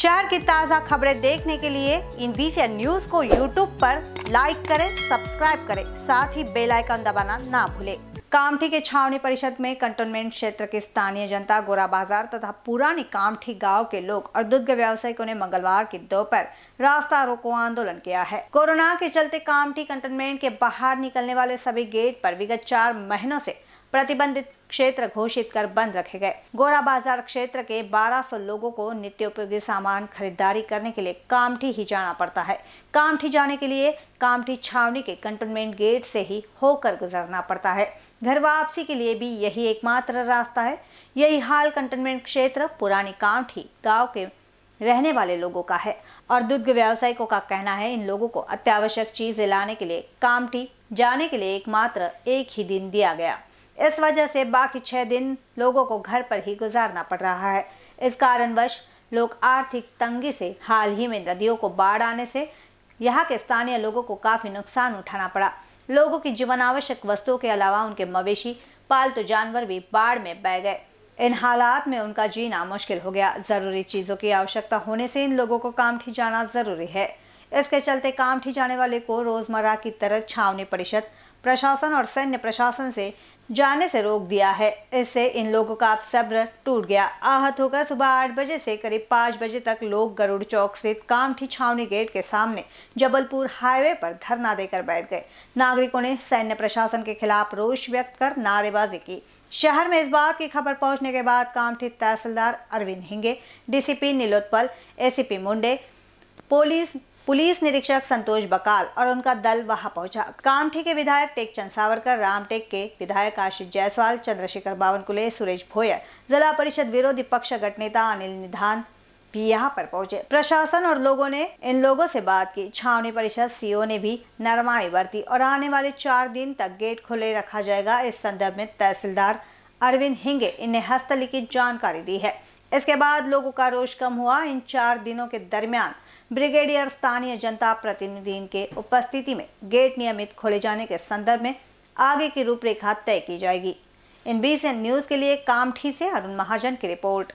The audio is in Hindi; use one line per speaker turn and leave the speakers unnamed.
शहर की ताज़ा खबरें देखने के लिए इन बीसी न्यूज को यूट्यूब पर लाइक करें सब्सक्राइब करें साथ ही बेल आइकन दबाना ना भूलें कामठी के छावनी परिषद में कंटोनमेंट क्षेत्र की स्थानीय जनता गोरा बाजार तथा पुरानी कामठी गांव के लोग और दुग्ध व्यावसायिकों ने मंगलवार की दोपहर रास्ता रोको आंदोलन किया है कोरोना के चलते कामठी कंटोनमेंट के बाहर निकलने वाले सभी गेट पर विगत चार महीनों ऐसी प्रतिबंधित क्षेत्र घोषित कर बंद रखे गए गोरा बाजार क्षेत्र के 1200 लोगों को नित्य उपयोगी सामान खरीदारी करने के लिए कामठी ही जाना पड़ता है कामठी जाने के लिए कामठी छावनी के कंटोनमेंट गेट से ही होकर गुजरना पड़ता है घर वापसी के लिए भी यही एकमात्र रास्ता है यही हाल कंटोनमेंट क्षेत्र पुरानी कामठी गाँव के रहने वाले लोगों का है और दुग्ध व्यावसायिकों का कहना है इन लोगों को अत्यावश्यक चीजें लाने के लिए कामठी जाने के लिए एकमात्र एक ही दिन दिया गया इस वजह से बाकी छह दिन लोगों को घर पर ही गुजारना पड़ रहा है इस कारणवश लोग आर्थिक तंगी से हाल ही में नदियों को बाढ़ आने से यहाँ के स्थानीय लोगों को काफी नुकसान उठाना पड़ा लोगों की जीवन आवश्यक वस्तुओं के अलावा उनके मवेशी पालतू जानवर भी बाढ़ में बह गए इन हालात में उनका जीना मुश्किल हो गया जरूरी चीजों की आवश्यकता होने से इन लोगों को काम ठीक जाना जरूरी है इसके चलते काम ठीक जाने वाले को रोजमर्रा की तरह छावनी परिषद प्रशासन और सैन्य प्रशासन से जाने से रोक दिया है इससे इन लोगों का सब्र टूट गया आहत होकर सुबह आठ बजे से करीब पाँच बजे तक लोग गरुड़ चौक स्थित कामठी छावनी गेट के सामने जबलपुर हाईवे पर धरना देकर बैठ गए नागरिकों ने सैन्य प्रशासन के खिलाफ रोष व्यक्त कर नारेबाजी की शहर में इस बात की खबर पहुंचने के बाद कामठी तहसीलदार Arvind Hinge DCP Nilotpal ACP Munde police police निरीक्षक संतोष बकाल और उनका दल वहां पहुंचा कामठी के विधायक टेक चंद सावरकर रामटेक के विधायक आशीष जायसवाल चंद्रशेखर बावनकुले सुरेश भोयर जिला परिषद विरोधी पक्ष गट नेता अनिल निधान भी यहाँ पर पहुंचे प्रशासन और लोगों ने इन लोगों से बात की छावनी परिषद सीओ ने भी नरमाई बरती और आने वाले चार दिन तक गेट खुले रखा जाएगा इस संदर्भ में तहसीलदार अरविंद हिंगे इन्हें हस्तलिखित जानकारी दी है इसके बाद लोगों का रोष कम हुआ इन चार दिनों के दरमियान ब्रिगेडियर स्थानीय जनता प्रतिनिधि के उपस्थिति में गेट नियमित खोले जाने के संदर्भ में आगे की रूपरेखा तय की जाएगी इन बीस न्यूज के लिए कामठी से अरुण महाजन की रिपोर्ट